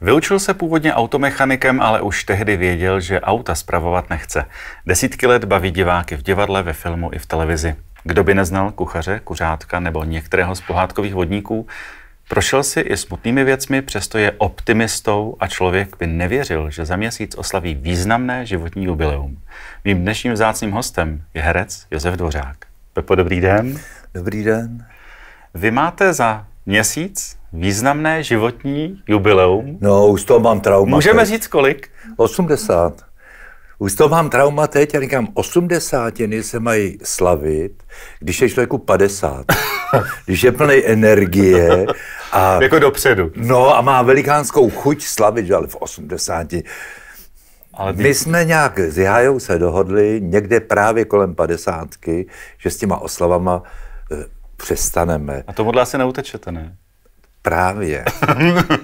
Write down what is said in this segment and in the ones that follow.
Vyučil se původně automechanikem, ale už tehdy věděl, že auta spravovat nechce. Desítky let baví diváky v divadle, ve filmu i v televizi. Kdo by neznal kuchaře, kuřátka nebo některého z pohádkových vodníků, prošel si i smutnými věcmi, přesto je optimistou a člověk by nevěřil, že za měsíc oslaví významné životní jubileum. Mým dnešním vzácným hostem je herec Josef Dvořák. Pepo, dobrý den. Dobrý den. Vy máte za měsíc významné životní jubileum. No, už to mám trauma. Můžeme teď. říct kolik? 80. Už to mám trauma teď, já říkám, 80 se mají slavit, když je člověku 50. když je plný energie. A, jako dopředu. No a má velikánskou chuť slavit, že ale v 80. Ale ty... My jsme nějak s Jajou se dohodli někde právě kolem padesátky, že s těma oslavama eh, přestaneme. A tomuhle asi neutečete, ne? Právě.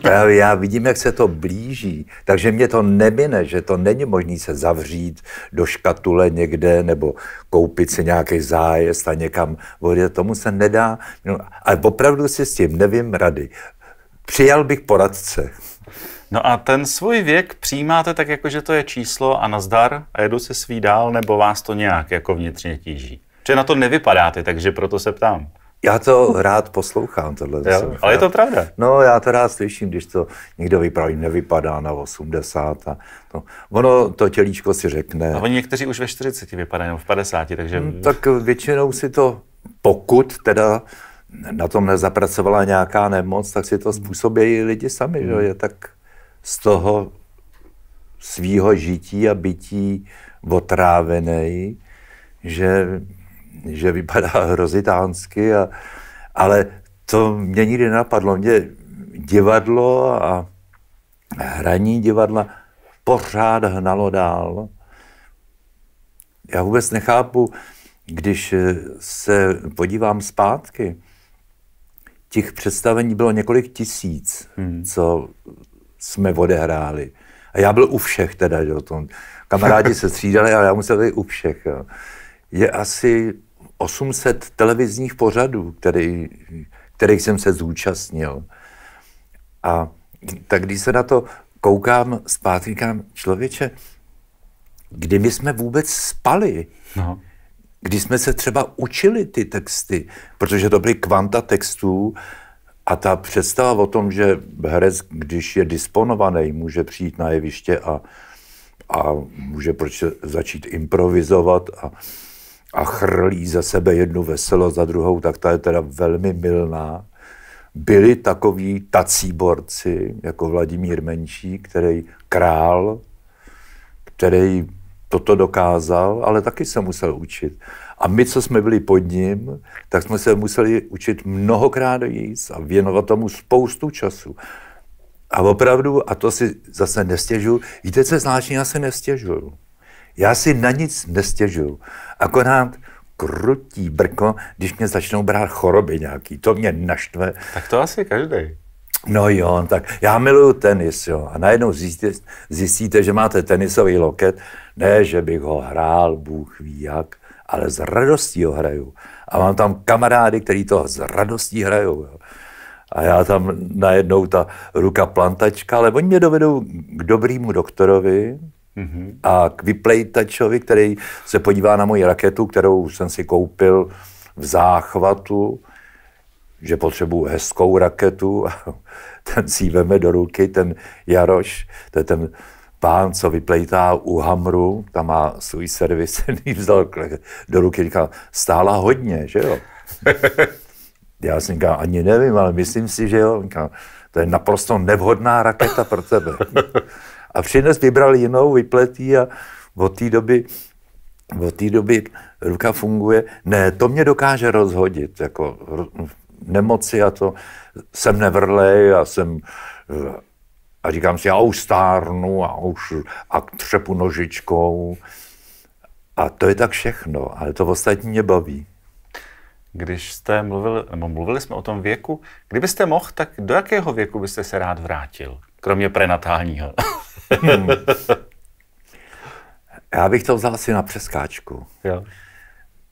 Právě já vidím, jak se to blíží. Takže mě to nemine, že to není možné se zavřít do škatule někde nebo koupit si nějaký zájezd a někam odjet. Tomu se nedá. No, ale opravdu si s tím nevím rady. Přijal bych poradce. No a ten svůj věk přijímáte tak, jako že to je číslo a nazdar a jedu se svý dál, nebo vás to nějak jako vnitřně tíží? Protože na to nevypadáte, takže proto se ptám. Já to rád poslouchám, tohle. Jo, ale rád, je to pravda. No, já to rád slyším, když to někdo vypraví, nevypadá na 80. A to, ono to tělíčko si řekne. A oni někteří už ve 40 vypadají, nebo v 50, takže... Hmm, tak většinou si to, pokud teda na tom nezapracovala nějaká nemoc, tak si to způsobí lidi sami, hmm. že je tak z toho svýho žití a bytí otrávený, že že vypadá hrozitánsky, a, ale to mě nikdy nenapadlo. Mě divadlo a hraní divadla pořád hnalo dál. Já vůbec nechápu, když se podívám zpátky, těch představení bylo několik tisíc, hmm. co jsme odehráli. A já byl u všech teda, jo, to, kamarádi se střídali, ale já musel být u všech. Jo. Je asi 800 televizních pořadů, který, kterých jsem se zúčastnil. A tak když se na to koukám zpátky, říkám, člověče, kdy my jsme vůbec spali? No. Kdy jsme se třeba učili ty texty? Protože to byly kvanta textů a ta představa o tom, že herec, když je disponovaný, může přijít na jeviště a, a může proč začít improvizovat a a chrlí ze sebe jednu veselo za druhou, tak ta je teda velmi milná. Byli takoví tací borci, jako Vladimír Menší, který král, který toto dokázal, ale taky se musel učit. A my, co jsme byli pod ním, tak jsme se museli učit mnohokrát jíst a věnovat tomu spoustu času. A opravdu, a to si zase nestěžu, víte, co zvláštní, já se nestěžuju. Já si na nic nestěžuju. Akorát krutí brko, když mě začnou brát choroby nějaký. To mě naštve. Tak to asi každý. No jo, tak já miluju tenis, jo. A najednou zjistíte, zjistíte, že máte tenisový loket. Ne, že bych ho hrál, Bůh ví jak, ale s radostí ho hraju. A mám tam kamarády, kteří to s radostí hrajou. Jo. A já tam najednou ta ruka plantačka, ale oni mě dovedou k dobrému doktorovi, Mm-hmm. A k vyplejtačovi, který se podívá na moji raketu, kterou jsem si koupil v záchvatu, že potřebuju hezkou raketu, ten si veme do ruky, ten Jaroš, to je ten pán, co vyplejtá u Hamru, tam má svůj servis, ten vzal do ruky, říká, stála hodně, že jo? Já si říkal, ani nevím, ale myslím si, že jo. to je naprosto nevhodná raketa pro tebe. A přines vybral jinou, vypletý a od té doby od té doby ruka funguje. Ne, to mě dokáže rozhodit, jako nemoci a to. Jsem nevrlej a jsem a říkám si, já už stárnu a už a třepu nožičkou. A to je tak všechno, ale to ostatní mě baví. Když jste mluvil, nebo mluvili jsme o tom věku, kdybyste mohl, tak do jakého věku byste se rád vrátil? Kromě prenatálního. Hmm. Já bych to vzal asi na přeskáčku. Jo.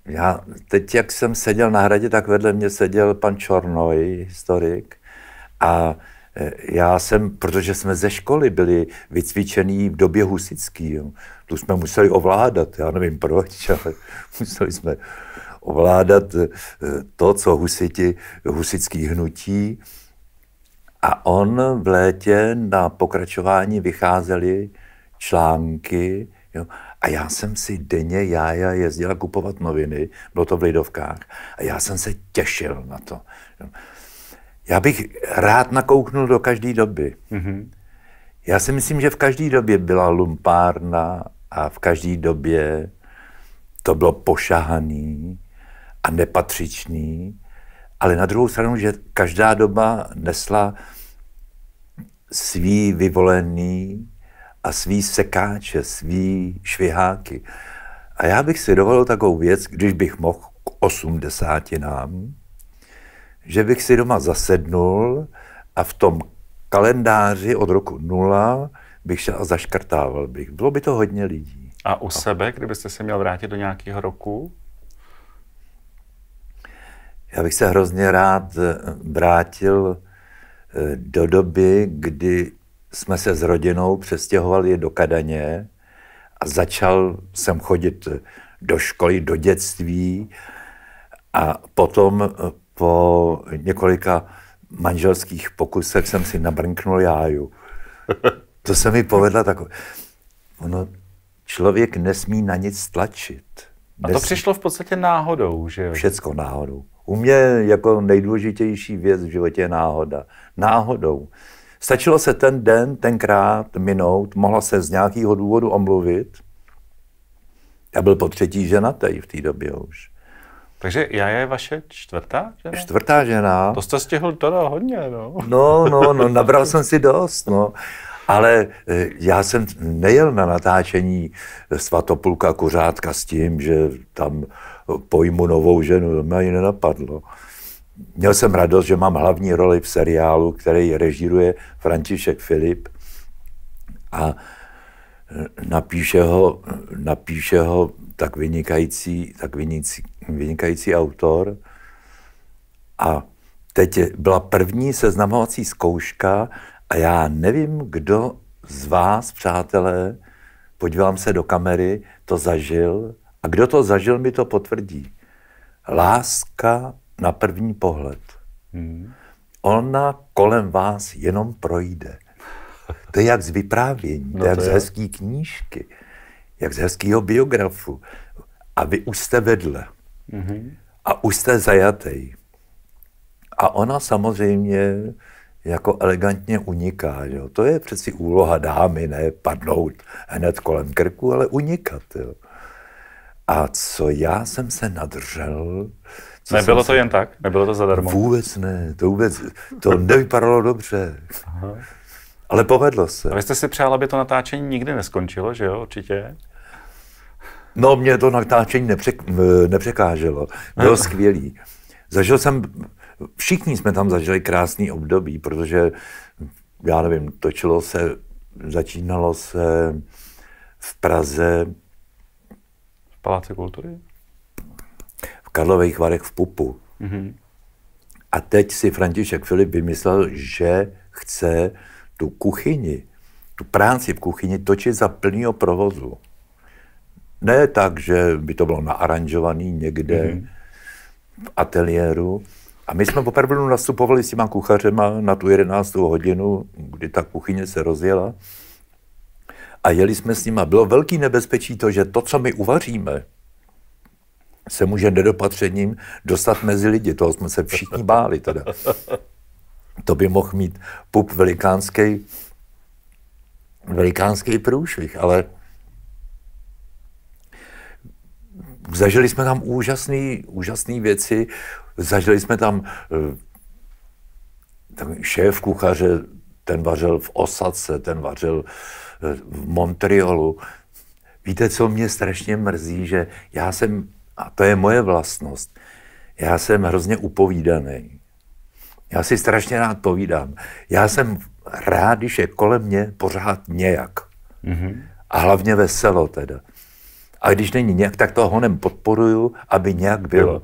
Já teď, jak jsem seděl na hradě, tak vedle mě seděl pan Čornoj, historik. A e, já jsem, protože jsme ze školy byli vycvičený v době husický, jo. tu jsme museli ovládat, já nevím proč, ale museli jsme ovládat e, to, co husiti, husický hnutí, a on v létě na pokračování vycházeli články, jo, a já jsem si denně já jezdila kupovat noviny, bylo to v Lidovkách, a já jsem se těšil na to. Jo. Já bych rád nakouknul do každé doby. Mm-hmm. Já si myslím, že v každé době byla lumpárna a v každé době to bylo pošahaný a nepatřičný ale na druhou stranu, že každá doba nesla svý vyvolený a svý sekáče, svý šviháky. A já bych si dovolil takovou věc, když bych mohl k osmdesátinám, že bych si doma zasednul a v tom kalendáři od roku nula bych šel a zaškrtával bych. Bylo by to hodně lidí. A u a... sebe, kdybyste se měl vrátit do nějakého roku? Já bych se hrozně rád eh, vrátil eh, do doby, kdy jsme se s rodinou přestěhovali do Kadaně a začal jsem chodit eh, do školy, do dětství a potom po několika manželských pokusech jsem si nabrnknul jáju. To se mi povedla takové. Ono, člověk nesmí na nic tlačit. A to přišlo v podstatě náhodou, že jo? Všecko náhodou. U mě jako nejdůležitější věc v životě je náhoda. Náhodou. Stačilo se ten den, tenkrát minout, mohla se z nějakého důvodu omluvit. Já byl po třetí ženatý v té době už. Takže já je vaše čtvrtá žena? Čtvrtá žena. To jste stihl teda hodně, no. No, no, no, nabral jsem si dost, no. Ale eh, já jsem nejel na natáčení Svatopulka Kuřátka s tím, že tam pojmu novou ženu, to mě ani nenapadlo. Měl jsem radost, že mám hlavní roli v seriálu, který režíruje František Filip a eh, napíše ho, napíše ho tak vynikající, tak vynikající, vynikající autor. A teď byla první seznamovací zkouška a já nevím, kdo z vás, přátelé, podívám se do kamery, to zažil. A kdo to zažil, mi to potvrdí. Láska na první pohled. Hmm. Ona kolem vás jenom projde. To je jak z vyprávění, no to je jak z hezký knížky, jak z hezkého biografu. A vy už jste vedle. hmm A už jste zajatej. A ona samozřejmě jako elegantně uniká. Jo. To je přeci úloha dámy, ne padnout hned kolem krku, ale unikat. Jo. A co já jsem se nadržel... Co Nebylo to se... jen tak? Nebylo to zadarmo? Vůbec ne. To vůbec... To nevypadalo dobře. Ale povedlo se. A vy jste si přál, aby to natáčení nikdy neskončilo, že jo? Určitě. No, mě to natáčení nepřek, nepřekáželo. Bylo skvělý. Zažil jsem Všichni jsme tam zažili krásný období, protože, já nevím, točilo se, začínalo se v Praze. V Paláci kultury? V Karlových Varech v Pupu. Mm-hmm. A teď si František Filip vymyslel, že chce tu kuchyni, tu práci v kuchyni točit za plného provozu. Ne tak, že by to bylo naaranžované někde mm-hmm. v ateliéru, a my jsme opravdu nastupovali s těma kuchařema na tu 11. hodinu, kdy ta kuchyně se rozjela. A jeli jsme s nima. Bylo velký nebezpečí to, že to, co my uvaříme, se může nedopatřením dostat mezi lidi. Toho jsme se všichni báli teda. To by mohl mít pup velikánský, velikánský průšvih, ale zažili jsme tam úžasné úžasný věci. Zažili jsme tam, eh, tam šéf kuchaře, ten vařil v Osace, ten vařil eh, v Montrealu. Víte, co mě strašně mrzí, že já jsem, a to je moje vlastnost, já jsem hrozně upovídaný. Já si strašně rád povídám. Já jsem rád, když je kolem mě pořád nějak. Mm-hmm. A hlavně veselo teda. A když není nějak, tak to honem podporuju, aby nějak bylo. bylo.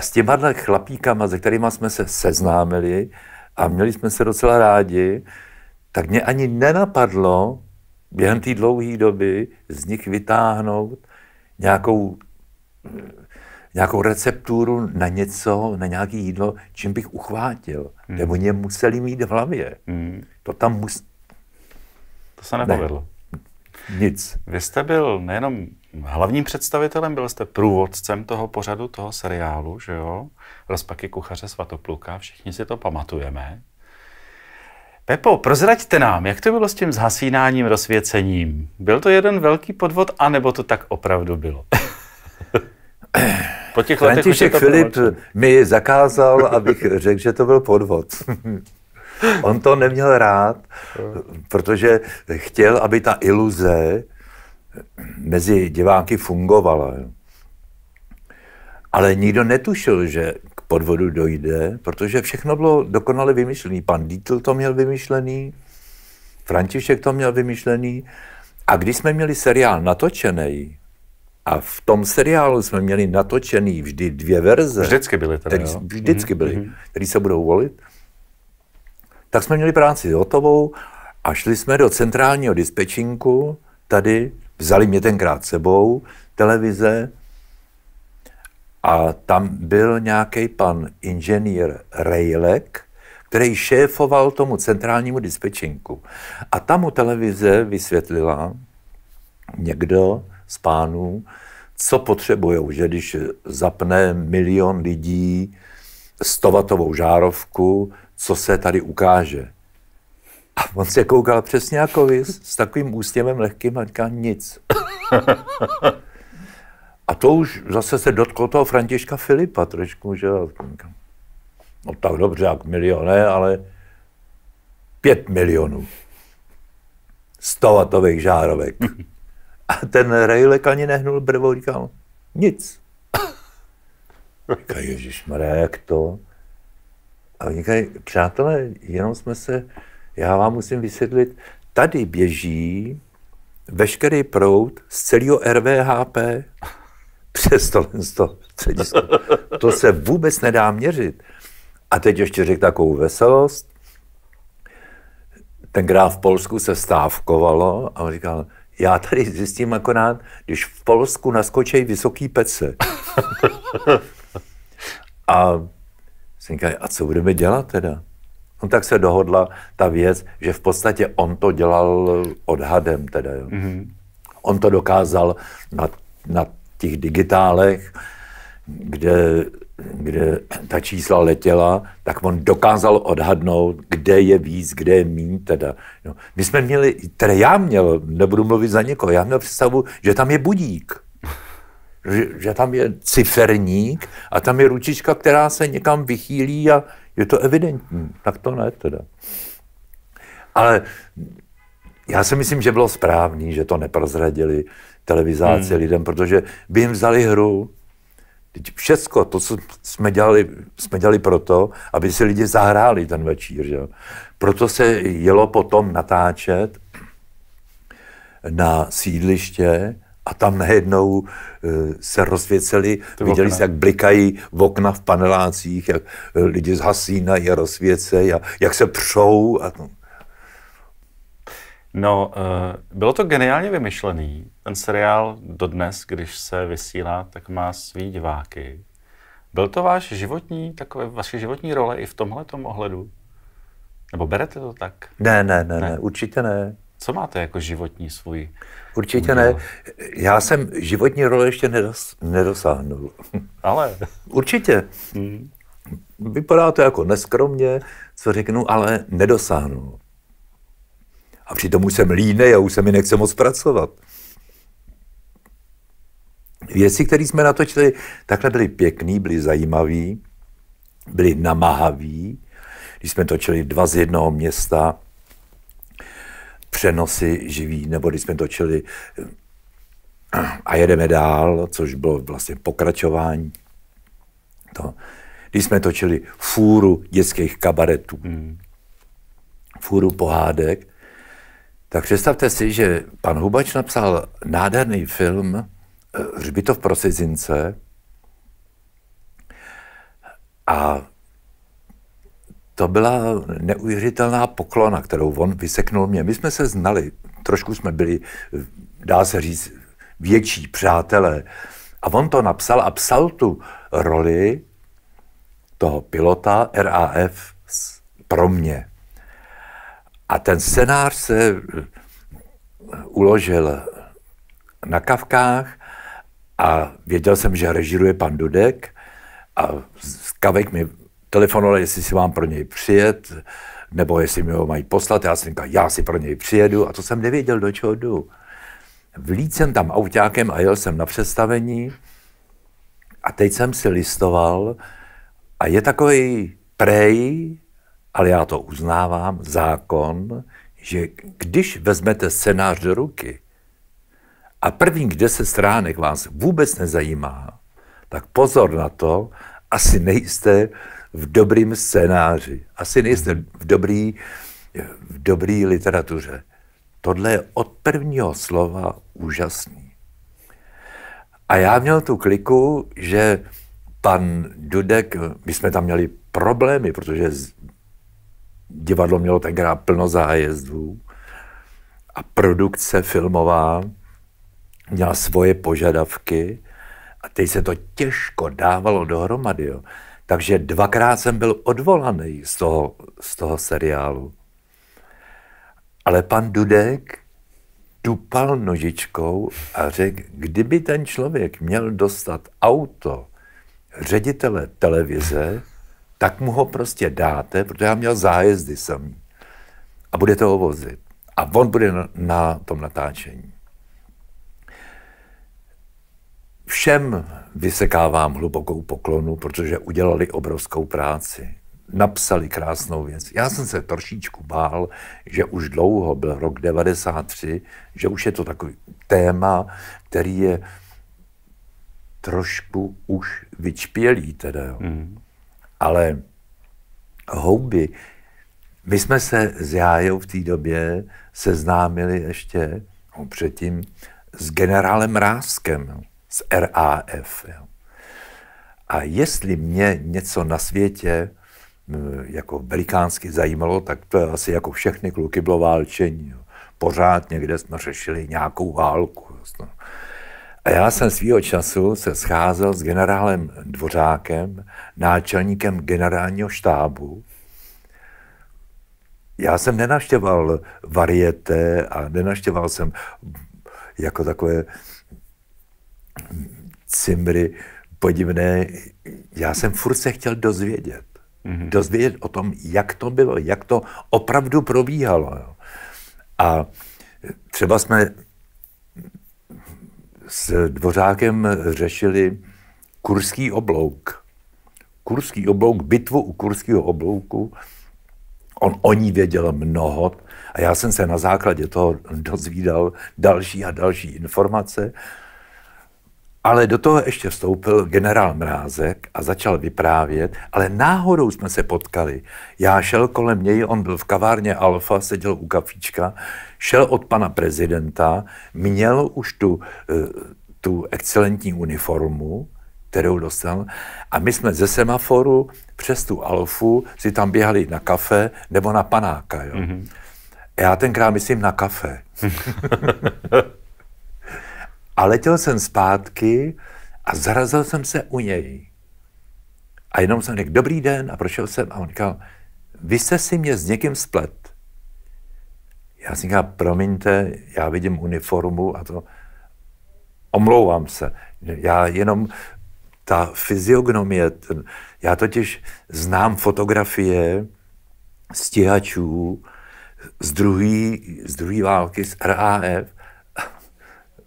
A s těma chlapíkama, se kterými jsme se seznámili a měli jsme se docela rádi, tak mě ani nenapadlo během té dlouhé doby z nich vytáhnout nějakou, nějakou recepturu na něco, na nějaké jídlo, čím bych uchvátil. Hmm. Nebo mě museli mít v hlavě. Hmm. To tam mus... To se nepovedlo. Ne. Nic. Vy jste byl nejenom hlavním představitelem, byl jste průvodcem toho pořadu, toho seriálu, že jo? Rozpaky kuchaře Svatopluka, všichni si to pamatujeme. Pepo, prozraďte nám, jak to bylo s tím zhasínáním, rozsvěcením? Byl to jeden velký podvod, anebo to tak opravdu bylo? po těch to Filip bylo... mi zakázal, abych řekl, že to byl podvod. On to neměl rád, protože chtěl, aby ta iluze, mezi diváky fungovala. Ale nikdo netušil, že k podvodu dojde, protože všechno bylo dokonale vymyšlené. Pan Dítl to měl vymyšlený, František to měl vymyšlený. A když jsme měli seriál natočený, a v tom seriálu jsme měli natočený vždy dvě verze. Vždycky byly teda, který, jo? Vždycky mhm, byly, mm-hmm. který se budou volit. Tak jsme měli práci hotovou a šli jsme do centrálního dispečinku tady Vzali mě tenkrát sebou, televize, a tam byl nějaký pan inženýr Rejlek, který šéfoval tomu centrálnímu dispečinku. A tam mu televize vysvětlila někdo z pánů, co potřebují, že když zapne milion lidí stovatovou žárovku, co se tady ukáže. A on se koukal přesně jako vy, s takovým ústěvem lehkým a říká nic. a to už zase se dotklo toho Františka Filipa trošku, že No tak dobře, jak milioné, ale pět milionů. Stovatových žárovek. A ten Rejlek ani nehnul brvo, říkal, nic. Říká, Ježíš Maria, jak to? A oni říkají, přátelé, jenom jsme se já vám musím vysvětlit, tady běží veškerý proud z celého RVHP přes to středisko. To se vůbec nedá měřit. A teď ještě řekl takovou veselost. gráf v Polsku se stávkovalo a on říkal, já tady zjistím akorát, když v Polsku naskočí vysoký pece. a jsem říkal, a co budeme dělat teda? No tak se dohodla ta věc, že v podstatě on to dělal odhadem teda. Jo. Mm-hmm. On to dokázal na, na těch digitálech, kde, kde ta čísla letěla, tak on dokázal odhadnout, kde je víc, kde je mín teda. No. My jsme měli, teda já měl, nebudu mluvit za někoho, já měl představu, že tam je budík že, že tam je ciferník a tam je ručička, která se někam vychýlí a je to evidentní. Tak to ne teda. Ale já si myslím, že bylo správný, že to neprozradili televizáci hmm. lidem, protože by jim vzali hru. Teď všecko, to, co jsme dělali, jsme dělali proto, aby si lidi zahráli ten večír. Že? Proto se jelo potom natáčet na sídliště, a tam najednou eh, se rozsvěceli, Ty viděli okna. se, jak blikají v okna v panelácích, jak eh, lidi zhasínají a rozsvěcejí a jak se přou. A to. No, eh, bylo to geniálně vymyšlený. Ten seriál dodnes, když se vysílá, tak má svý diváky. Byl to váš životní, takové vaše životní role i v tomhle ohledu? Nebo berete to tak? Ne, ne, ne, ne, ne určitě ne. Co máte jako životní svůj? Určitě ne. Já jsem životní role ještě nedos, nedosáhnul. Ale? Určitě. Hmm. Vypadá to jako neskromně, co řeknu, ale nedosáhnul. A přitom už jsem línej a už se mi nechce moc pracovat. Věci, které jsme natočili, takhle byly pěkný, byly zajímavý, byly namahavý. Když jsme točili dva z jednoho města, přenosy živý, nebo když jsme točili eh, a jedeme dál, což bylo vlastně pokračování. To, když jsme točili fůru dětských kabaretů, mm. fůru pohádek, tak představte si, že pan Hubač napsal nádherný film eh, Hřbitov pro cizince a to byla neuvěřitelná poklona, kterou on vyseknul mě. My jsme se znali, trošku jsme byli, dá se říct, větší přátelé. A on to napsal a psal tu roli toho pilota RAF pro mě. A ten scénář se eh, uložil na kavkách a věděl jsem, že režiruje pan Dudek a z kavek mi telefonovali, jestli si mám pro něj přijet, nebo jestli mi ho mají poslat. Já jsem říkal, já si pro něj přijedu a to jsem nevěděl, do čeho jdu. Vlít jsem tam autákem a jel jsem na představení a teď jsem si listoval a je takový prej, ale já to uznávám, zákon, že když vezmete scénář do ruky a první kde se stránek vás vůbec nezajímá, tak pozor na to, asi nejste v dobrým scénáři. Asi nejste mhm. v dobrý, v dobrý literatuře. Tohle je od prvního slova úžasný. A já měl tu kliku, že pan Dudek, my jsme tam měli problémy, protože divadlo mělo tenkrát plno zájezdů a produkce filmová měla svoje požadavky a teď se to těžko dávalo dohromady. Jo. Takže dvakrát jsem byl odvolaný z toho, z toho seriálu. Ale pan Dudek tupal nožičkou a řekl, kdyby ten člověk měl dostat auto ředitele televize, tak mu ho prostě dáte, protože já měl zájezdy samý. A bude ho vozit. A on bude na, na tom natáčení. Všem vysekávám hlubokou poklonu, protože udělali obrovskou práci. Napsali krásnou věc. Já jsem se trošičku bál, že už dlouho byl rok 93, že už je to takový téma, který je trošku už vyčpělý teda. Mm. Ale houby, my jsme se s Jájou v té době seznámili ještě no, předtím s generálem Ráskem z RAF. Jo. A jestli mě něco na světě jako velikánsky zajímalo, tak to asi jako všechny kluky bylo válčení. Jo. Pořád někde jsme řešili nějakou válku. Jo. A já jsem svýho času se scházel s generálem Dvořákem, náčelníkem generálního štábu. Já jsem nenaštěval varieté a nenaštěval jsem jako takové cimry podivné. Já jsem furt se chtěl dozvědět. Mm-hmm. Dozvědět o tom, jak to bylo, jak to opravdu probíhalo. Jo. A třeba jsme s Dvořákem řešili Kurský oblouk. Kurský oblouk, bitvu u Kurského oblouku. On o ní věděl mnoho a já jsem se na základě toho dozvídal další a další informace ale do toho ještě vstoupil generál Mrázek a začal vyprávět, ale náhodou jsme se potkali. Já šel kolem něj, on byl v kavárně Alfa, seděl u kafička, šel od pana prezidenta, měl už tu, eh, tu excelentní uniformu, kterou dostal. A my jsme ze semaforu přes tu Alfu si tam běhali na kafe nebo na panáka. Jo? Mm-hmm. Já tenkrát myslím na kafe. A letěl jsem zpátky a zarazil jsem se u něj. A jenom jsem řekl, dobrý den, a prošel jsem a on říkal, vy jste si mě s někým splet. Já jsem říkal, promiňte, já vidím uniformu a to, omlouvám se. Já jenom, ta fyziognomie, ten, já totiž znám fotografie stíhačů z druhé z druhý války, z RAF,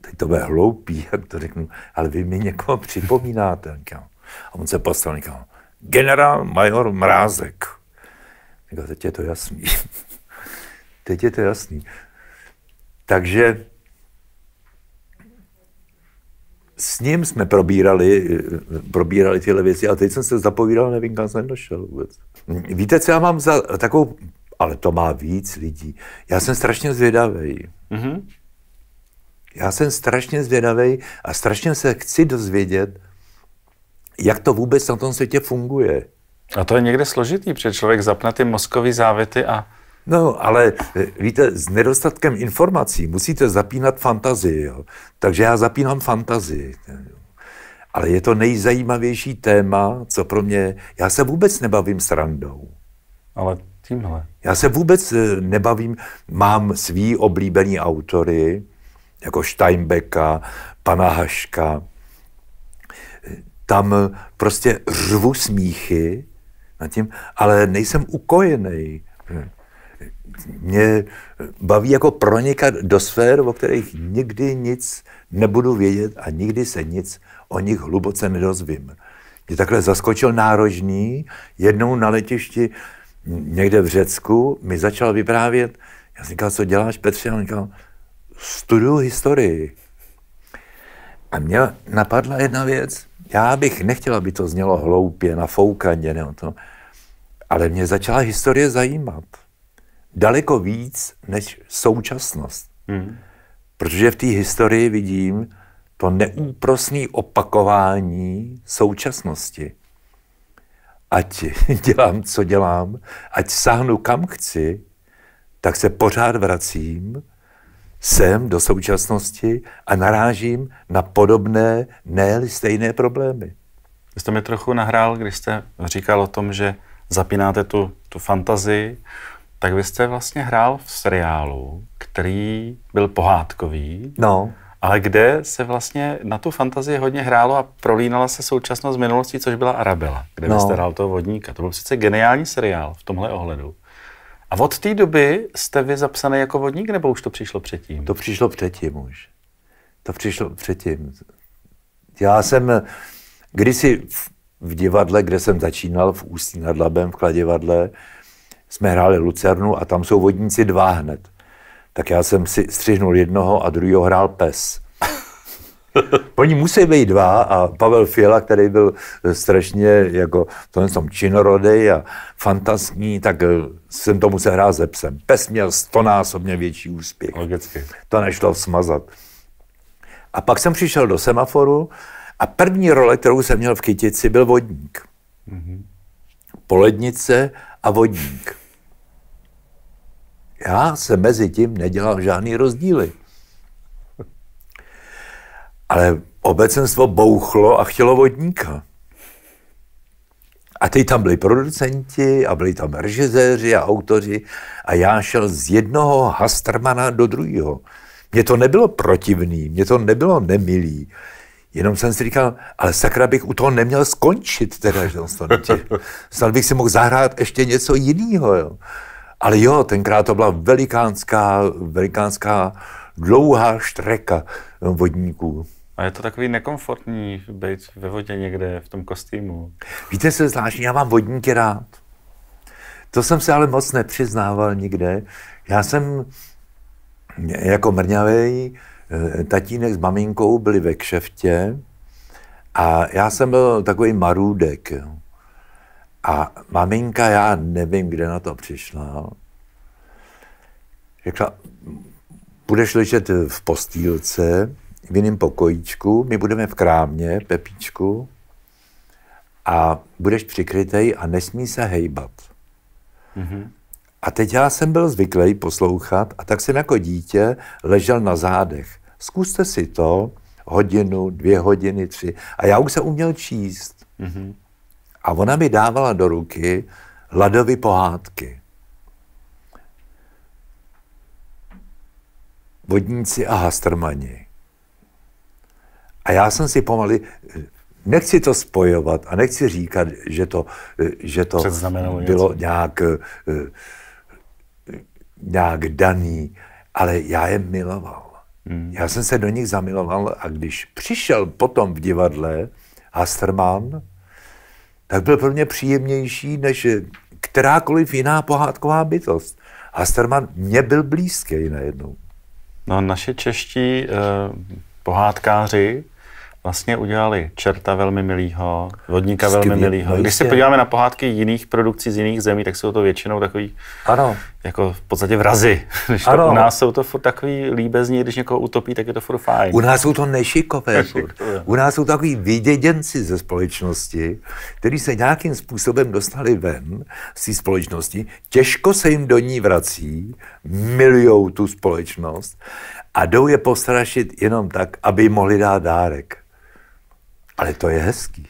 teď to bude hloupý, jak to řeknu, ale vy mi někoho připomínáte. Říkám. A on se postavil, říkal, generál major Mrázek. Říkal, teď je to jasný. teď je to jasný. Takže s ním jsme probírali, probírali tyhle věci a teď jsem se zapovídal, nevím, kam jsem došel vůbec. Víte, co já mám za takovou, ale to má víc lidí. Já jsem strašně zvědavý. Mm-hmm. Já jsem strašně zvědavý a strašně se chci dozvědět, jak to vůbec na tom světě funguje. A to je někde složitý, protože člověk zapne ty mozkový závity a... No, ale e, víte, s nedostatkem informací musíte zapínat fantazii. Jo? Takže já zapínám fantazii. Ale je to nejzajímavější téma, co pro mě... Já se vůbec nebavím randou. Ale tímhle. Já se vůbec e, nebavím, mám svý oblíbený autory, jako Steinbecka, pana Haška. Tam prostě řvu smíchy nad tím, ale nejsem ukojený. Mě baví jako pronikat do sfér, o kterých nikdy nic nebudu vědět a nikdy se nic o nich hluboce nedozvím. Mě takhle zaskočil nárožný, jednou na letišti někde v Řecku mi začal vyprávět, já jsem říkal, co děláš Petře? A on říkal, studuju historii. A mě napadla jedna věc. Já bych nechtěla, aby to znělo hloupě, foukaně, nebo to, ale mě začala historie zajímat. Daleko víc než současnost. Hmm. Protože v té historii vidím to neúprosné opakování současnosti. Ať dělám, co dělám, ať sáhnu kam chci, tak se pořád vracím sem do současnosti a narážím na podobné, ne stejné problémy. Vy jste mi trochu nahrál, když jste říkal o tom, že zapínáte tu, tu fantazii, tak vy jste vlastně hrál v seriálu, který byl pohádkový. No. Ale kde se vlastně na tu fantazii hodně hrálo a prolínala se současnost minulosti, minulostí, což byla Arabela, kde no. byste hrál toho vodníka. To byl přece geniální seriál v tomhle ohledu. A od té doby jste vy zapsaný jako vodník, nebo už to přišlo předtím? To přišlo předtím už. To přišlo předtím. Já jsem kdysi v divadle, kde jsem začínal, v Ústí nad Labem, v Kladivadle, jsme hráli Lucernu a tam jsou vodníci dva hned. Tak já jsem si střihnul jednoho a druhého hrál pes. Oni musí být dva a Pavel Fiala, který byl eh, strašně jako to jsem činorodej a fantastní, tak eh, jsem to musel hrát ze psem. Pes měl stonásobně větší úspěch. Logicky. To nešlo smazat. A pak jsem přišel do semaforu a první role, kterou jsem měl v Kytici, byl vodník. Mm-hmm. Polednice a vodník. Já jsem mezi tím nedělal žádný rozdíly. Ale obecenstvo bouchlo a chtělo vodníka. A teď tam byli producenti a byli tam režiséři a autoři a já šel z jednoho Hastermana do druhého. Mně to nebylo protivný, mně to nebylo nemilý. Jenom jsem si říkal, ale sakra bych u toho neměl skončit teda, že to snad bych si mohl zahrát ještě něco jiného. Jo. Ale jo, tenkrát to byla velikánská, velikánská dlouhá štreka vodníků. A je to takový nekomfortní být ve vodě někde v tom kostýmu. Víte, co je zvláštní, já mám vodníky rád. To jsem se ale moc nepřiznával nikde. Já jsem jako mrňavej, eh, tatínek s maminkou byli ve kšeftě a já jsem byl takový marůdek. A maminka, já nevím, kde na to přišla, řekla, budeš ležet v postýlce v jiném pokojíčku, my budeme v krámě, Pepíčku, a budeš přikrytej a nesmí se hejbat. Mm-hmm. A teď já jsem byl zvyklý poslouchat a tak jsem jako dítě ležel na zádech. Zkuste si to hodinu, dvě hodiny, tři. A já už se uměl číst. Mm-hmm. A ona mi dávala do ruky Ladovy pohádky. Vodníci a Hastrmani. A já jsem si pomalu, nechci to spojovat a nechci říkat, že to, že to bylo něco. nějak, eh, nějak daný, ale já je miloval. Hmm. Já jsem se do nich zamiloval a když přišel potom v divadle Hasterman, tak byl pro mě příjemnější než kterákoliv jiná pohádková bytost. Hasterman mě byl blízký najednou. No naše čeští eh, pohádkáři vlastně udělali Čerta velmi milýho, Vodníka Skvěl, velmi milýho. No když se podíváme na pohádky jiných produkcí z jiných zemí, tak jsou to většinou takový ano. jako v podstatě vrazy. Když ano. To, u nás jsou to furt takový líbezní, když někoho utopí, tak je to furt fajn. U nás jsou to nešikové. nešikové. U nás jsou takový vyděděnci ze společnosti, kteří se nějakým způsobem dostali ven z té společnosti. Těžko se jim do ní vrací, milujou tu společnost a jdou je postrašit jenom tak, aby mohli dát dárek. Ale to je hezký.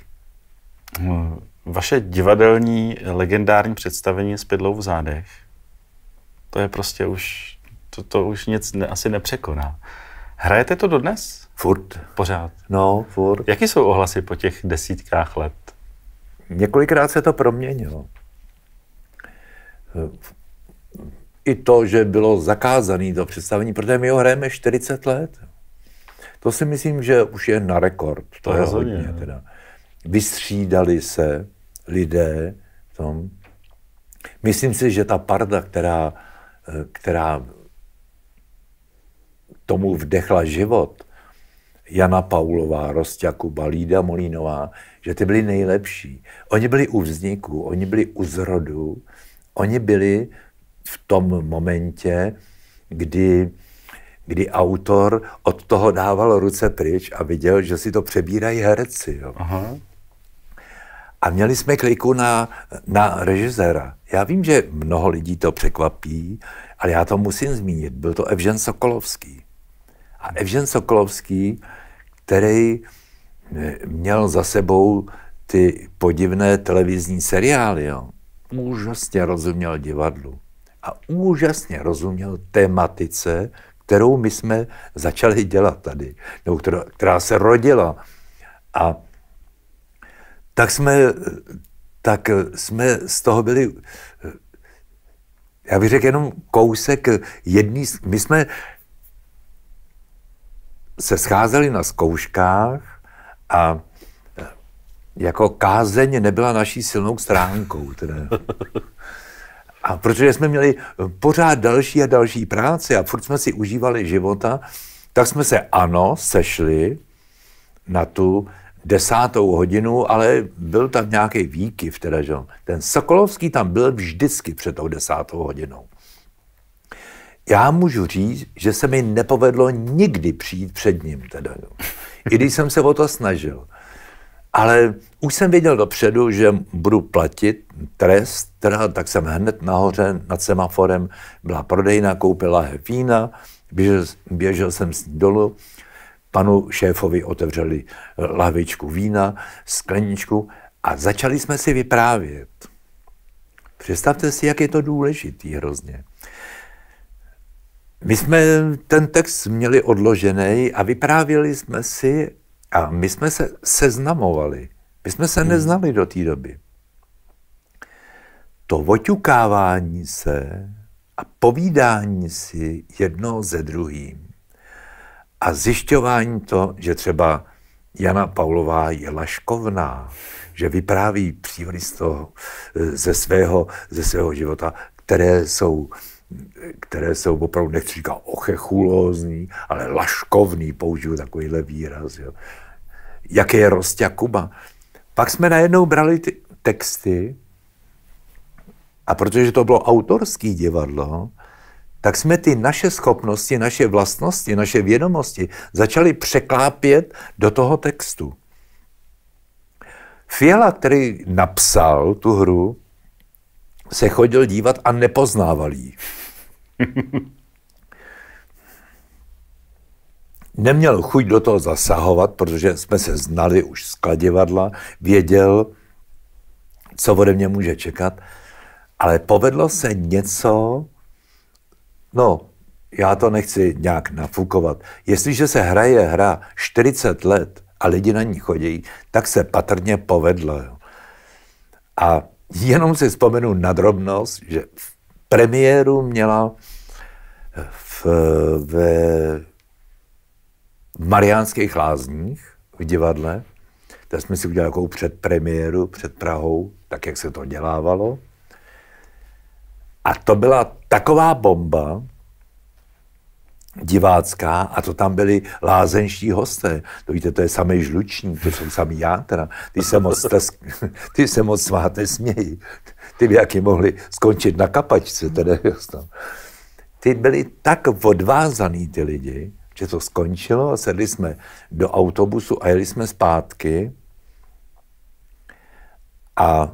No, vaše divadelní legendární představení s pidlou v zádech, to je prostě už, to, to už nic ne, asi nepřekoná. Hrajete to dodnes? Furt. Pořád? No, furt. Jaký jsou ohlasy po těch desítkách let? Několikrát se to proměnilo. I to, že bylo zakázané to představení, protože my ho hrajeme 40 let. To si myslím, že už je na rekord. To, to je rozhodně, hodně. No. Teda. Vystřídali se lidé v tom. Myslím si, že ta parda, která, eh, která tomu vdechla život, Jana Paulová, Rostěkuba, Lída Molínová, že ty byli nejlepší. Oni byli u vzniku, oni byli u zrodu, oni byli v tom momentě, kdy kdy autor od toho dával ruce pryč a viděl, že si to přebírají herci. Jo. Aha. A měli jsme kliku na, na režiséra. Já vím, že mnoho lidí to překvapí, ale já to musím zmínit. Byl to Evžen Sokolovský. A Evžen Sokolovský, který eh, měl za sebou ty podivné televizní seriály, jo, úžasně rozuměl divadlu a úžasně rozuměl tematice, kterou my jsme začali dělat tady, nebo která, která se rodila. A tak jsme, tak jsme z toho byli, já bych řekl jenom kousek jedný, my jsme se scházeli na zkouškách a jako kázeň nebyla naší silnou stránkou. Teda. A protože jsme měli pořád další a další práci a furt jsme si užívali života, tak jsme se ano, sešli na tu desátou hodinu, ale byl tam nějaký výkyv, teda, že ten Sokolovský tam byl vždycky před tou desátou hodinou. Já můžu říct, že se mi nepovedlo nikdy přijít před ním, teda, jo. i když jsem se o to snažil. Ale už jsem věděl dopředu, že budu platit trest, teda, tak jsem hned nahoře nad semaforem byla prodejna, koupila je vína, běžel, běžel jsem dolů, panu šéfovi otevřeli eh, lahvičku vína, skleničku a začali jsme si vyprávět. Představte si, jak je to důležitý hrozně. My jsme ten text měli odložený a vyprávěli jsme si a my jsme se seznamovali. My jsme se hmm. neznali do té doby. To oťukávání se a povídání si jedno ze druhým a zjišťování to, že třeba Jana Paulová je laškovná, že vypráví příhody z toho, ze, svého, ze svého života, které jsou, které jsou opravdu, nechci říkat ochechulózní, ale laškovný, použiju takovýhle výraz. Jo jaký je rost Jakuba. Pak jsme najednou brali ty texty a protože to bylo autorský divadlo, tak jsme ty naše schopnosti, naše vlastnosti, naše vědomosti začali překlápět do toho textu. Fiala, který napsal tu hru, se chodil dívat a nepoznával ji. Neměl chuť do toho zasahovat, protože jsme se znali už z kladivadla, věděl, co ode mě může čekat, ale povedlo se něco, no, já to nechci nějak nafukovat. Jestliže se hraje hra 40 let a lidi na ní chodí, tak se patrně povedlo. A jenom si vzpomenu na drobnost, že v premiéru měla v, ve v Mariánských lázních v divadle. Tam jsme si udělali takovou předpremiéru před Prahou, tak jak se to dělávalo. A to byla taková bomba divácká a to tam byli lázenští hosté. To víte, to je samý žluční, to jsou samý játra. Ty se moc, ta, ty se moc smáte směji, Ty by jaký mohli skončit na kapačce, tedy. Ty byli tak odvázaný ty lidi, že to skončilo a sedli jsme do autobusu a jeli jsme zpátky. A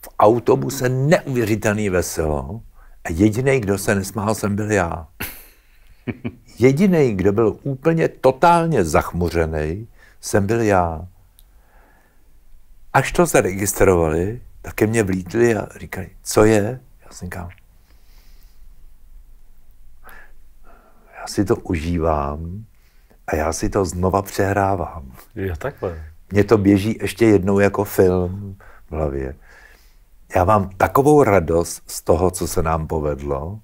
v autobuse neuvěřitelný veselo. A jediný, kdo se nesmál, jsem byl já. Jediný, kdo byl úplně totálně zachmuřený, jsem byl já. Až to zaregistrovali, tak ke mně vlítli a říkali, co je? Já jsem říkal, si to užívám a já si to znova přehrávám. Jo, takhle. Mně to běží ještě jednou jako film v hlavě. Já mám takovou radost z toho, co se nám povedlo,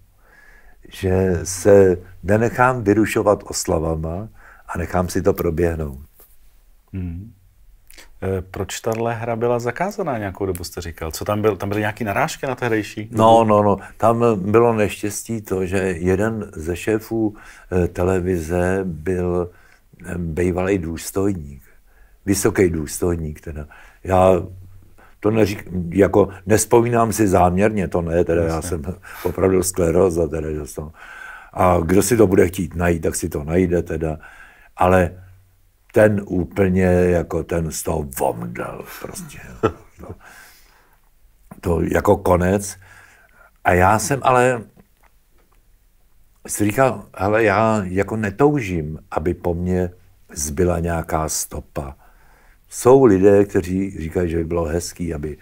že se nenechám vyrušovat oslavama a nechám si to proběhnout. Mm. Eh, proč tahle hra byla zakázaná nějakou dobu, jste říkal? Co tam byl? Tam byly nějaké narážky na tehdejší? No, no, no. Tam bylo neštěstí to, že jeden ze šéfů eh, televize byl eh, bývalý důstojník. Vysoký důstojník teda. Já to neřík, jako nespomínám si záměrně, to ne, teda Jasně. já jsem opravdu skleroza, teda, že jsem, a kdo si to bude chtít najít, tak si to najde teda, ale ten úplně jako ten z toho vomdl prostě. No. To jako konec. A já jsem ale si říkal, ale já jako netoužím, aby po mně zbyla nějaká stopa. Jsou lidé, kteří říkají, že by bylo hezký, aby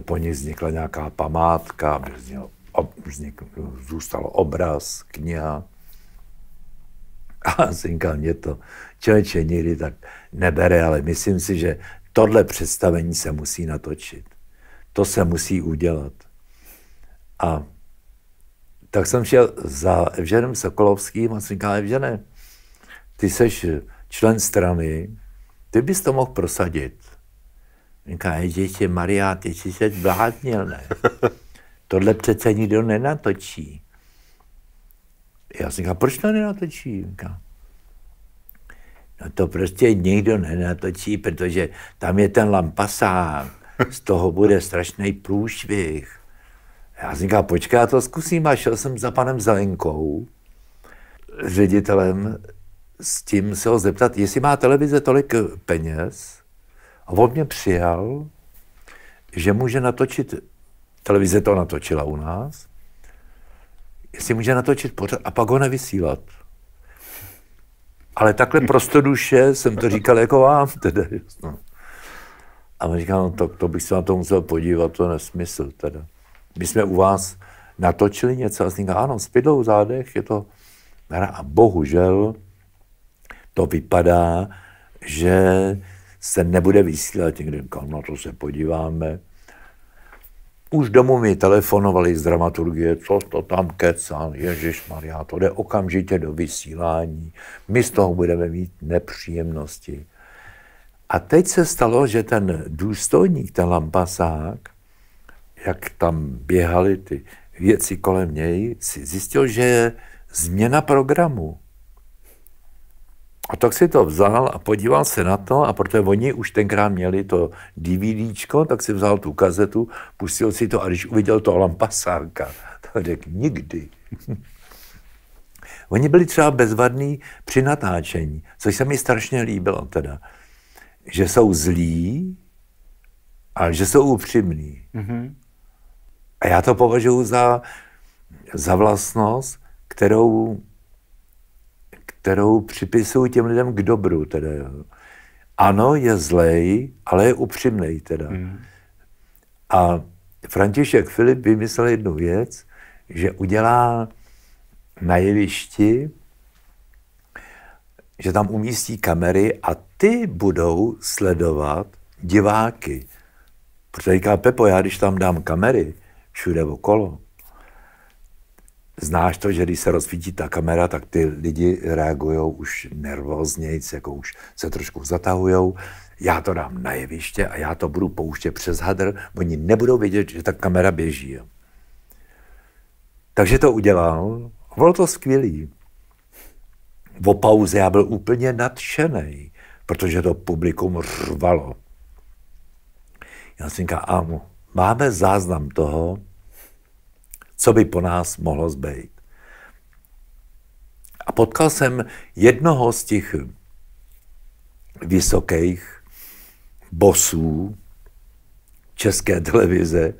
po nich vznikla nějaká památka, aby vznikl, zůstal obraz, kniha. A synka mě to člověče nikdy tak nebere, ale myslím si, že tohle představení se musí natočit. To se musí udělat. A tak jsem šel za Evženem Sokolovským a jsem říkal, Evžene, ty jsi člen strany, ty bys to mohl prosadit. Říká, Ježíši Maria, ty jsi se zvládnil, ne? Tohle přece nikdo nenatočí. Já jsem říkal, proč to nenatočí? Říkal, no to prostě nikdo nenatočí, protože tam je ten lampasán, z toho bude strašný průšvih. Já jsem říkal, počkej, já to zkusím a šel jsem za panem Zelenkou, ředitelem, s tím se ho zeptat, jestli má televize tolik peněz. A on mě přijal, že může natočit, televize to natočila u nás, jestli může natočit pořád a pak ho nevysílat. Ale takhle prostoduše jsem to říkal jako vám teda. No. A on říkal, no to, to bych se na to musel podívat, to nesmysl teda. My jsme u vás natočili něco a říkal, ano, s pidlou v zádech je to hra a bohužel to vypadá, že se nebude vysílat někdy. no to se podíváme, už domů mi telefonovali z dramaturgie, co to tam kecal, Ježíš Maria, to jde okamžitě do vysílání, my z toho budeme mít nepříjemnosti. A teď se stalo, že ten důstojník, ten lampasák, jak tam běhali ty věci kolem něj, si zjistil, že je změna programu. A tak si to vzal a podíval se na to a protože oni už tenkrát měli to DVDčko, tak si vzal tu kazetu, pustil si to a když uviděl to, lampasárka, tak řekl nikdy. oni byli třeba bezvadní při natáčení, což se mi strašně líbilo teda. Že jsou zlí, ale že jsou upřímní. Mm-hmm. A já to považuji za, za vlastnost, kterou kterou připisují těm lidem k dobru. Teda, jo. Ano, je zlej, ale je upřímnej teda. Mm. A František Filip vymyslel jednu věc, že udělá na jevišti, že tam umístí kamery a ty budou sledovat diváky. Protože říká Pepo, já když tam dám kamery všude okolo, Znáš to, že když se rozsvítí ta kamera, tak ty lidi reagují už nervózně, jako už se trošku zatahujou. Já to dám na jeviště a já to budu pouštět přes hadr. Oni nebudou vědět, že ta kamera běží. Takže to udělal. Bylo to skvělý. V pauze já byl úplně nadšený, protože to publikum rvalo. Já jsem říkal, ámu, máme záznam toho, co by po nás mohlo zbejt. A potkal jsem jednoho z těch vysokých bosů české televize,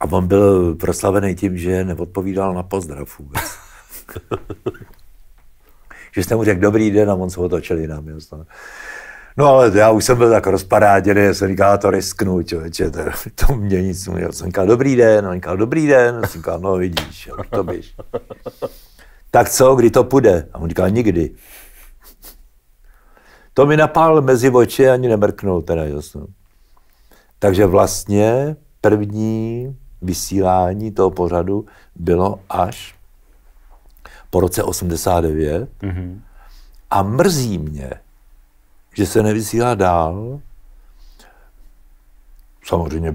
a on byl proslavený tím, že neodpovídal na pozdrav vůbec. že jste mu řekl dobrý den a on se otočil jinam. Jasno. No ale já už jsem byl tak rozparáděný, že jsem říkal, to risknu, člověče, to, to mě nic měl. Jsem říkal, dobrý den, on říkal, dobrý den, jsem říkal, no vidíš, to běž. Tak co, kdy to půjde? A on říkal, nikdy. To mi napál mezi oči, ani nemrknul teda, jasno. Takže vlastně první vysílání toho pořadu bylo až po roce 89. Mm-hmm. A mrzí mě, že se nevysílá dál. Samozřejmě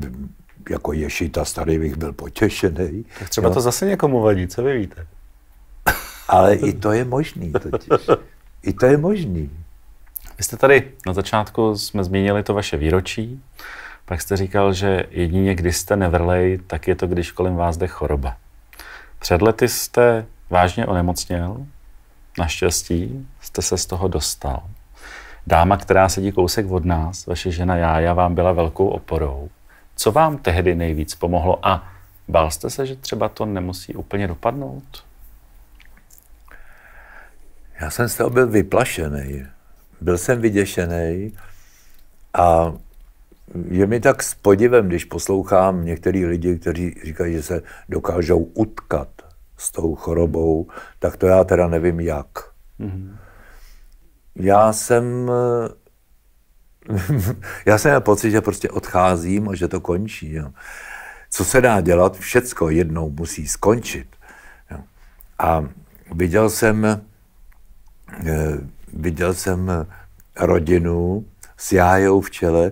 jako ješita starý bych byl potěšený. Tak třeba jo. to zase někomu vadí, co vy víte? Ale i to je možný totiž. I to je možný. Vy jste tady na začátku jsme zmínili to vaše výročí, pak jste říkal, že jedině když jste nevrlej, tak je to, když kolem vás jde choroba. Před lety jste vážně onemocněl, naštěstí jste se z toho dostal. Dáma, která sedí kousek od nás, vaše žena já, já vám byla velkou oporou. Co vám tehdy nejvíc pomohlo a bál jste se, že třeba to nemusí úplně dopadnout? Já jsem z toho byl vyplašený. Byl jsem vyděšený a je mi tak s podivem, když poslouchám některý lidi, kteří říkají, že se dokážou utkat s tou chorobou, tak to já teda nevím jak. Mm-hmm já jsem eh, já jsem měl pocit, že prostě odcházím a že to končí. Jo. Co se dá dělat? Všecko jednou musí skončit. Jo. A viděl jsem, eh, viděl jsem rodinu s jájou v čele,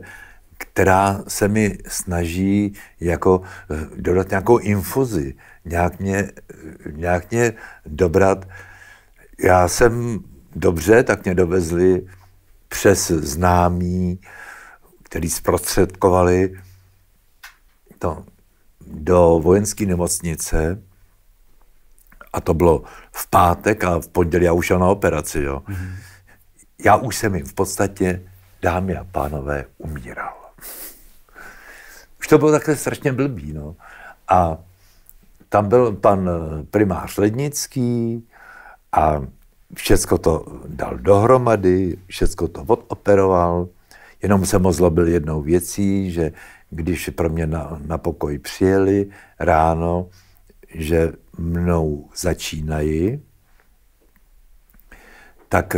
která se mi snaží jako eh, dodat nějakou infuzi, nějak mě, nějak mě dobrat. Já jsem dobře, tak mě dovezli přes známí, který zprostředkovali to do vojenské nemocnice a to bylo v pátek a v pondělí já už na operaci, jo. Mm-hmm. Já už jsem jim v podstatě, dámy a pánové, umíral. Už to bylo takhle strašně blbý, no. A tam byl pan eh, primář Lednický a všecko to dal dohromady, všecko to odoperoval, jenom jsem ho zlobil jednou věcí, že když pro mě na, na pokoj přijeli ráno, že mnou začínají, tak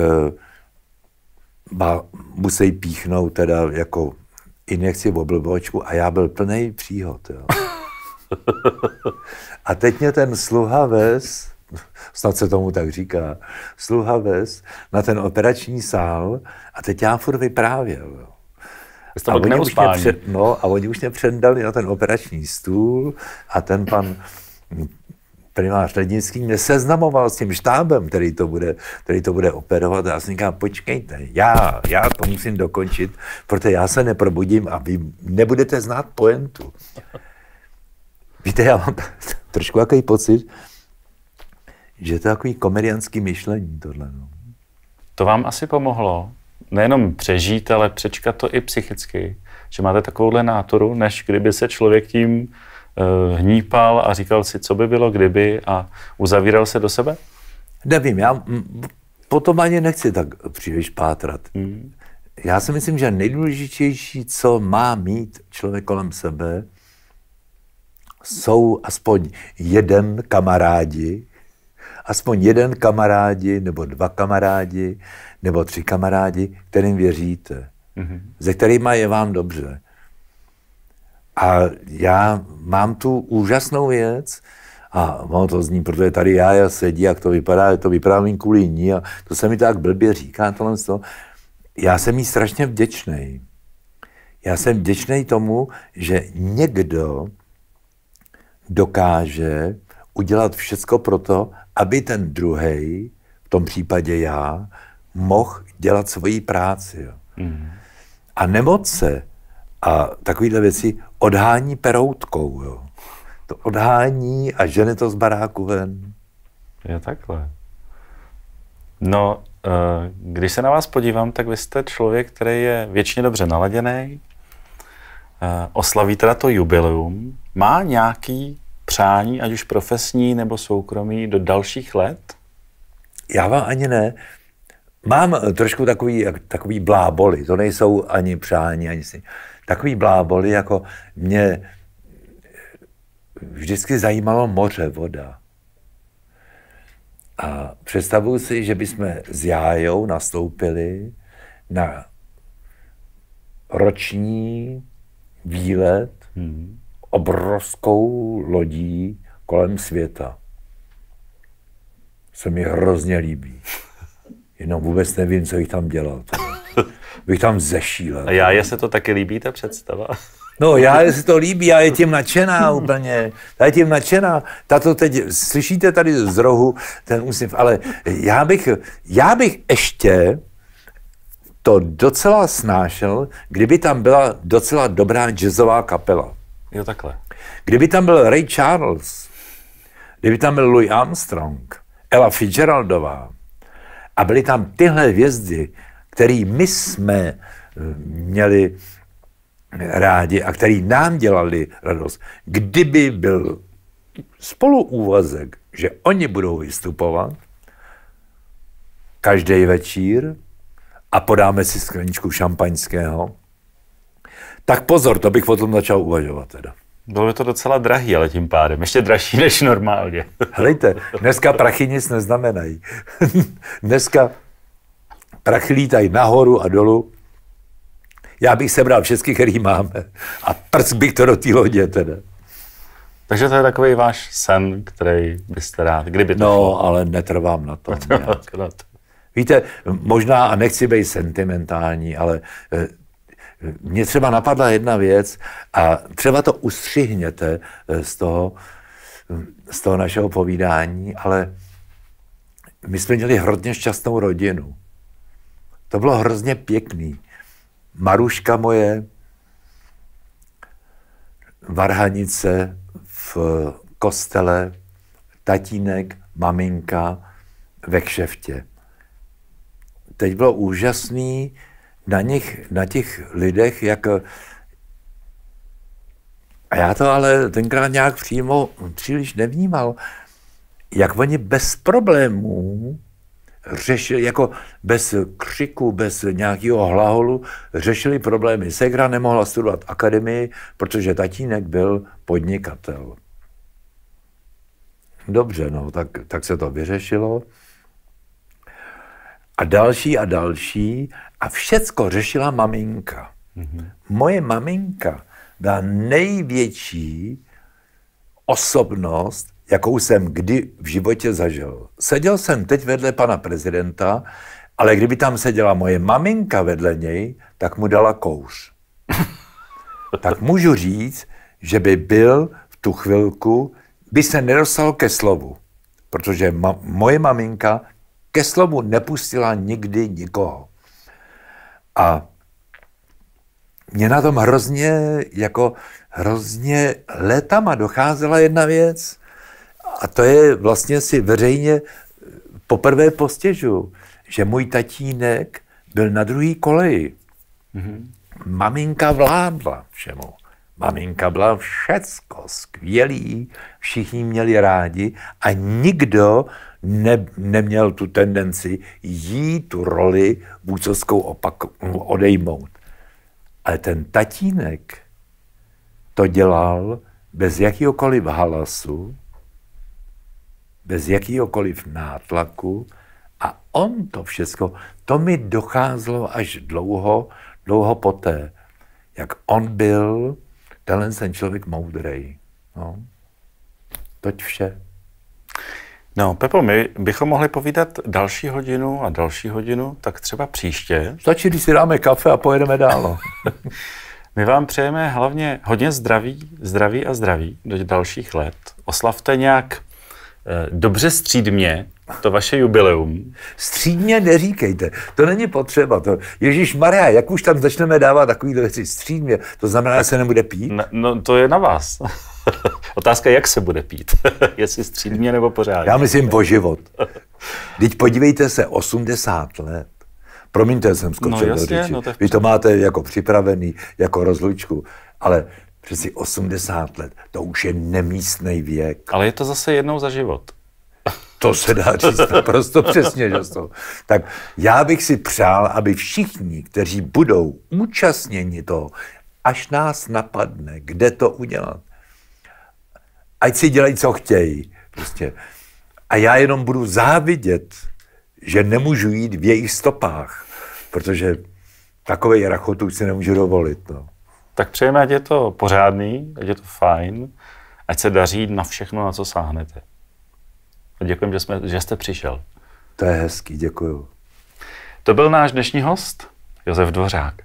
ba, eh, musí píchnout teda jako injekci v oblbočku a já byl plný příhod. Jo. A teď mě ten sluha vez snad se tomu tak říká, sluha ves, na ten operační sál a teď já furt vyprávěl. A oni, už mě před, no, a oni už mě předali na ten operační stůl a ten pan primář Lednický mě seznamoval s tím štábem, který to bude, který to bude operovat. A já jsem říkal, počkejte, já, já to musím dokončit, protože já se neprobudím a vy nebudete znát poentu. Víte, já mám trošku takový pocit, že to je takový komedianský myšlení tohle. No. To vám asi pomohlo nejenom přežít, ale přečkat to i psychicky, že máte takovouhle náturu, než kdyby se člověk tím uh, hnípal a říkal si, co by bylo kdyby a uzavíral se do sebe? Nevím, já mm, potom ani nechci tak příliš pátrat. Hmm. Já si myslím, že nejdůležitější, co má mít člověk kolem sebe, jsou aspoň jeden kamarádi, aspoň jeden kamarádi, nebo dva kamarádi, nebo tři kamarádi, kterým věříte, mm-hmm. ze kterými je vám dobře. A já mám tu úžasnou věc, a ono to zní, protože tady já, já sedí, jak to vypadá, to vyprávím kvůli ní a to se mi tak blbě říká tohle to. Já jsem jí strašně vděčný. Já jsem vděčný tomu, že někdo dokáže udělat všecko pro to, aby ten druhý, v tom případě já, mohl dělat svoji práci. Jo. Mm. A nemoce a takovéhle věci odhání peroutkou. Jo. To odhání a žene to z baráku ven. Jo, takhle. No, eh, když se na vás podívám, tak vy jste člověk, který je většině dobře naladěný, eh, oslaví teda to jubileum, má nějaký přání, ať už profesní nebo soukromí, do dalších let? Já vám ani ne. Mám trošku takový, takový bláboli, to nejsou ani přání, ani si. Takový bláboli, jako mě vždycky zajímalo moře, voda. A představuji si, že bychom s Jájou nastoupili na roční výlet hmm obrovskou lodí kolem světa. Se mi hrozně líbí. Jenom vůbec nevím, co jich tam dělal. Bych tam zešílel. A já, je se to taky líbí, ta představa? No, já je se to líbí, já je tím nadšená úplně. Já je tím nadšená. Tato teď, slyšíte tady z rohu ten úsměv, ale já bych, já bych ještě to docela snášel, kdyby tam byla docela dobrá jazzová kapela. Jo, takhle. Kdyby tam byl Ray Charles, kdyby tam byl Louis Armstrong, Ella Fitzgeraldová a byly tam tyhle hvězdy, který my jsme eh, měli rádi a který nám dělali radost. Kdyby byl spoluúvazek, že oni budou vystupovat každý večír a podáme si skleničku šampaňského, tak pozor, to bych o tom začal uvažovat teda. Bylo by to docela drahý, ale tím pádem. Ještě dražší než normálně. Hlejte, dneska prachy nic neznamenají. dneska prachy lítají nahoru a dolů. Já bych sebral všechny, který máme. A prsk bych to do té lodě teda. Takže to je takový váš sen, který byste rád, kdyby to No, šlo. ale netrvám na tom. Netrvám na to. Víte, možná, a nechci být sentimentální, ale eh, mě třeba napadla jedna věc a třeba to ustřihněte eh, z toho, z toho našeho povídání, ale my jsme měli hrozně šťastnou rodinu. To bylo hrozně pěkný. Maruška moje, varhanice v eh, kostele, tatínek, maminka ve kšeftě. Teď bylo úžasný, na, nich, na těch lidech, jak... A já to ale tenkrát nějak přímo příliš nevnímal, jak oni bez problémů řešili, jako bez křiku, bez nějakého hlaholu, řešili problémy. Segra nemohla studovat akademii, protože tatínek byl podnikatel. Dobře, no, tak, tak se to vyřešilo. A další a další. A všecko řešila maminka. Mm-hmm. Moje maminka byla největší osobnost, jakou jsem kdy v životě zažil. Seděl jsem teď vedle pana prezidenta, ale kdyby tam seděla moje maminka vedle něj, tak mu dala kouř. tak můžu říct, že by byl v tu chvilku, by se nedostal ke slovu. Protože ma- moje maminka ke slovu nepustila nikdy nikoho. A mě na tom hrozně, jako hrozně letama docházela jedna věc a to je vlastně si veřejně poprvé postěžu, že můj tatínek byl na druhý koleji. Mm-hmm. Maminka vládla všemu. Maminka byla všecko skvělý, všichni měli rádi a nikdo ne, neměl tu tendenci jí tu roli vůcovskou opak, odejmout. Ale ten tatínek to dělal bez jakýhokoliv halasu, bez jakýhokoliv nátlaku a on to všechno, to mi docházelo až dlouho, dlouho poté, jak on byl tenhle ten člověk moudrej. No. Toť vše. No, Pepo, my bychom mohli povídat další hodinu a další hodinu, tak třeba příště. Stačí, když si dáme kafe a pojedeme dál. No. my vám přejeme hlavně hodně zdraví, zdraví a zdraví do dalších let. Oslavte nějak eh, dobře střídmě to vaše jubileum. Střídně neříkejte, to není potřeba. To, Ježíš Maria, jak už tam začneme dávat takovýhle věci střídmě, to znamená, tak, že se nebude pít? No, no, to je na vás. Otázka, jak se bude pít. Jestli střídmě nebo pořádně. Já myslím po život. Teď podívejte se, 80 let. Promiňte, jsem skočil no, jasně, do No, Vy to máte jako připravený, jako rozlučku, ale přeci 80 let, to už je nemístný věk. Ale je to zase jednou za život. To se dá říct naprosto přesně, že jsou. Tak já bych si přál, aby všichni, kteří budou účastněni toho, až nás napadne, kde to udělat, ať si dělají, co chtějí. Prostě. A já jenom budu závidět, že nemůžu jít v jejich stopách, protože takový rachot už si nemůžu dovolit. No. Tak přejeme, ať je to pořádný, ať je to fajn, ať se daří na všechno, na co sáhnete. A děkujem, že, jsme, že jste přišel. To je hezký, děkuju. To byl náš dnešní host, Josef Dvořák.